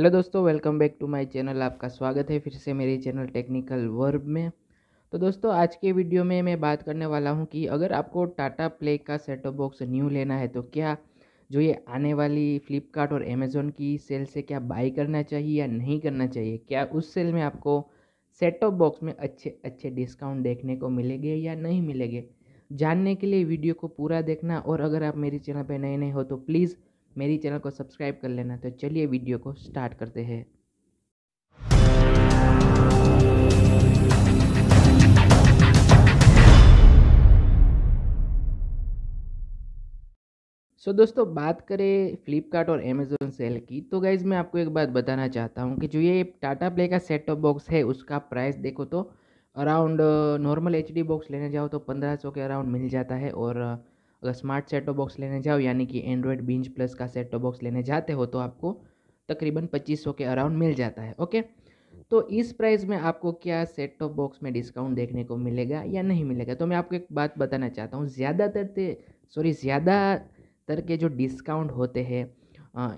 hello दोस्तों welcome back to my channel आपका स्वागत है फिर से मेरे चैनल टेक्निकल वर्ब में तो दोस्तों आज के वीडियो में मैं बात करने वाला हूं कि अगर आपको टाटा प्ले का सेटअप बॉक्स न्यू लेना है तो क्या जो ये आने वाली फ्लिपकार्ट और अमेज़ोन की सेल से क्या बाई करना चाहिए या नहीं करना चाहिए क्या उस सेल में आपको सेटअप बॉक्स में अच्छे अच्छे डिस्काउंट देखने को मिलेंगे या नहीं मिलेंगे जानने के लिए वीडियो को पूरा देखना और अगर आप मेरे चैनल पर नए नए हो तो प्लीज़ मेरी चैनल को सब्सक्राइब कर लेना तो चलिए वीडियो को स्टार्ट करते हैं सो so, दोस्तों बात करें फ्लिपकार्ट और अमेज़ोन सेल की तो गाइज़ मैं आपको एक बात बताना चाहता हूँ कि जो ये टाटा प्ले का सेट टॉप बॉक्स है उसका प्राइस देखो तो अराउंड नॉर्मल एच बॉक्स लेने जाओ तो पंद्रह सौ के अराउंड मिल जाता है और स्मार्ट सेट टॉप बॉक्स लेने जाओ यानी कि एंड्रॉयड बिंज प्लस का सेट टॉप बॉक्स लेने जाते हो तो आपको तकरीबन पच्चीस सौ के अराउंड मिल जाता है ओके तो इस प्राइस में आपको क्या सेट टॉप बॉक्स में डिस्काउंट देखने को मिलेगा या नहीं मिलेगा तो मैं आपको एक बात बताना चाहता हूँ ज़्यादातर सॉरी ज़्यादातर के जो डिस्काउंट होते हैं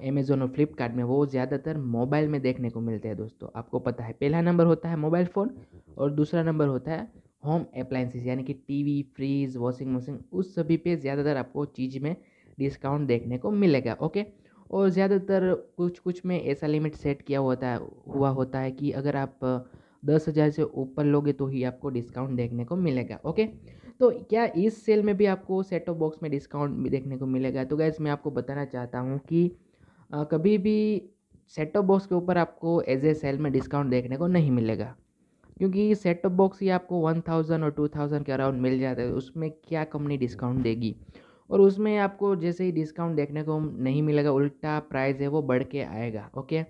अमेज़ोन और फ्लिपकार्ट में वो ज़्यादातर मोबाइल में देखने को मिलते हैं दोस्तों आपको पता है पहला नंबर होता है मोबाइल फ़ोन और दूसरा नंबर होता है होम अप्लाइंसिस यानी कि टीवी फ्रीज वॉशिंग मशीन उस सभी पे ज़्यादातर आपको चीज़ में डिस्काउंट देखने को मिलेगा ओके और ज़्यादातर कुछ कुछ में ऐसा लिमिट सेट किया होता है हुआ होता है कि अगर आप दस हज़ार से ऊपर लोगे तो ही आपको डिस्काउंट देखने को मिलेगा ओके तो क्या इस सेल में भी आपको सेट टॉप बॉक्स में डिस्काउंट देखने को मिलेगा तो गैस मैं आपको बताना चाहता हूँ कि आ, कभी भी सेट टॉप बॉक्स के ऊपर आपको एज ए सेल में डिस्काउंट देखने को नहीं मिलेगा क्योंकि सेट टॉप बॉक्स ही आपको वन थाउजेंड और टू थाउजेंड के अराउंड मिल जाता है उसमें क्या कंपनी डिस्काउंट देगी और उसमें आपको जैसे ही डिस्काउंट देखने को नहीं मिलेगा उल्टा प्राइस है वो बढ़ के आएगा ओके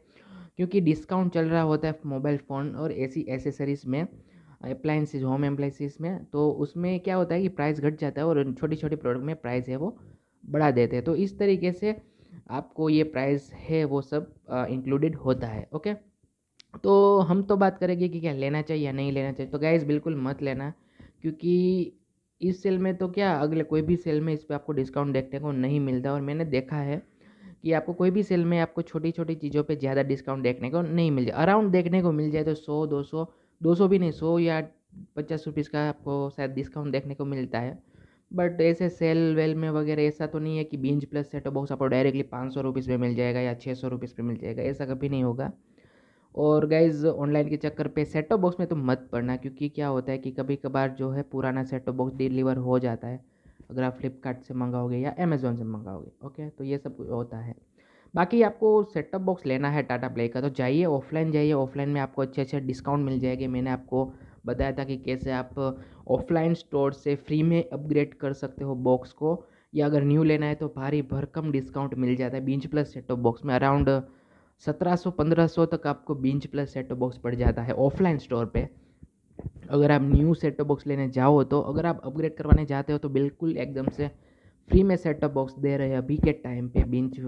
क्योंकि डिस्काउंट चल रहा होता है मोबाइल फ़ोन और ऐसी एसेसरीज़ में अप्लाइंसिस होम अप्लाइंसिस में तो उसमें क्या होता है कि प्राइस घट जाता है और छोटे छोटे प्रोडक्ट में प्राइस है वो बढ़ा देते हैं तो इस तरीके से आपको ये प्राइस है वो सब इंक्लूडेड होता है ओके तो हम तो बात करेंगे कि क्या लेना चाहिए या नहीं लेना चाहिए तो गैस बिल्कुल मत लेना क्योंकि इस सेल में तो क्या अगले कोई भी सेल में इस पर आपको डिस्काउंट देखने को नहीं मिलता और मैंने देखा है कि आपको कोई भी सेल में आपको छोटी छोटी चीज़ों पे ज़्यादा डिस्काउंट देखने को नहीं मिल जाए अराउंड देखने को मिल जाए तो सौ दो सौ दो सौ भी नहीं सौ या पचास रुपीज़ का आपको शायद डिस्काउंट देखने को मिलता है बट ऐसे सेल वेल में वगैरह ऐसा तो नहीं है कि बीज प्लस सेट बॉक्स आपको डायरेक्टली पाँच सौ रुपीज़ में मिल जाएगा या छः सौ रुपीज़ पर मिल जाएगा ऐसा कभी नहीं होगा और गाइज ऑनलाइन के चक्कर पे सेट टॉप बॉक्स में तो मत पड़ना क्योंकि क्या होता है कि कभी कभार जो है पुराना सेट टॉप बॉक्स डिलीवर हो जाता है अगर आप फ्लिपकार्ट से मंगाओगे या अमेज़ोन से मंगाओगे ओके तो ये सब होता है बाकी आपको सेट टॉप बॉक्स लेना है टाटा प्ले का तो जाइए ऑफलाइन जाइए ऑफलाइन में आपको अच्छे अच्छे डिस्काउंट मिल जाएंगे मैंने आपको बताया था कि कैसे आप ऑफलाइन स्टोर से फ्री में अपग्रेड कर सकते हो बॉक्स को या अगर न्यू लेना है तो भारी भरकम डिस्काउंट मिल जाता है बीच प्लस सेट टॉप बॉक्स में अराउंड 1700-1500 तक आपको बीच प्लस सेट बॉक्स पड़ जाता है ऑफलाइन स्टोर पे अगर आप न्यू सेट बॉक्स लेने जाओ तो अगर आप अपग्रेड करवाने जाते हो तो बिल्कुल एकदम से फ्री में सेट टॉप बॉक्स दे रहे हैं अभी के टाइम पे बिंच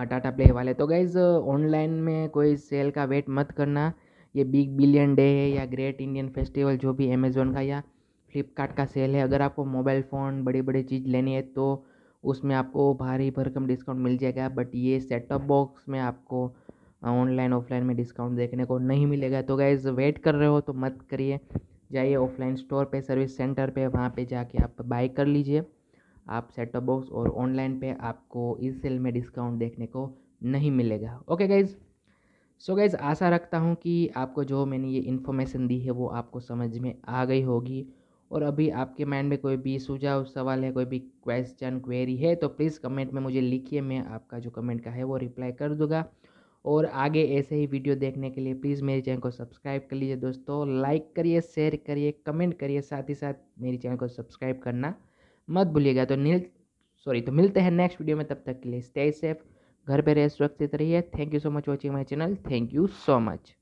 टाटा प्ले वाले तो गाइज़ ऑनलाइन में कोई सेल का वेट मत करना ये बिग बिलियन डे है या ग्रेट इंडियन फेस्टिवल जो भी अमेज़ोन का या फ्लिपकार्ट का सेल है अगर आपको मोबाइल फ़ोन बड़ी बड़ी चीज़ लेनी है तो उसमें आपको भारी भरकम डिस्काउंट मिल जाएगा बट ये सेट टॉप बॉक्स में आपको ऑनलाइन ऑफलाइन में डिस्काउंट देखने को नहीं मिलेगा तो गाइज़ वेट कर रहे हो तो मत करिए जाइए ऑफलाइन स्टोर पे सर्विस सेंटर पे वहाँ पे जाके आप बाई कर लीजिए आप सेटअप बॉक्स और ऑनलाइन पे आपको इस सेल में डिस्काउंट देखने को नहीं मिलेगा ओके गाइज़ सो गाइज़ आशा रखता हूँ कि आपको जो मैंने ये इन्फॉर्मेशन दी है वो आपको समझ में आ गई होगी और अभी आपके माइंड में कोई भी सुझाव सवाल है कोई भी क्वेश्चन क्वेरी है तो प्लीज़ कमेंट में मुझे लिखिए मैं आपका जो कमेंट का है वो रिप्लाई कर दूँगा और आगे ऐसे ही वीडियो देखने के लिए प्लीज़ मेरे चैनल को सब्सक्राइब कर लीजिए दोस्तों लाइक करिए शेयर करिए कमेंट करिए साथ ही साथ मेरे चैनल को सब्सक्राइब करना मत भूलिएगा तो नील सॉरी तो मिलते हैं नेक्स्ट वीडियो में तब तक के लिए स्टे सेफ घर पे रहे सुरक्षित रहिए thank you so much watching my channel thank you so much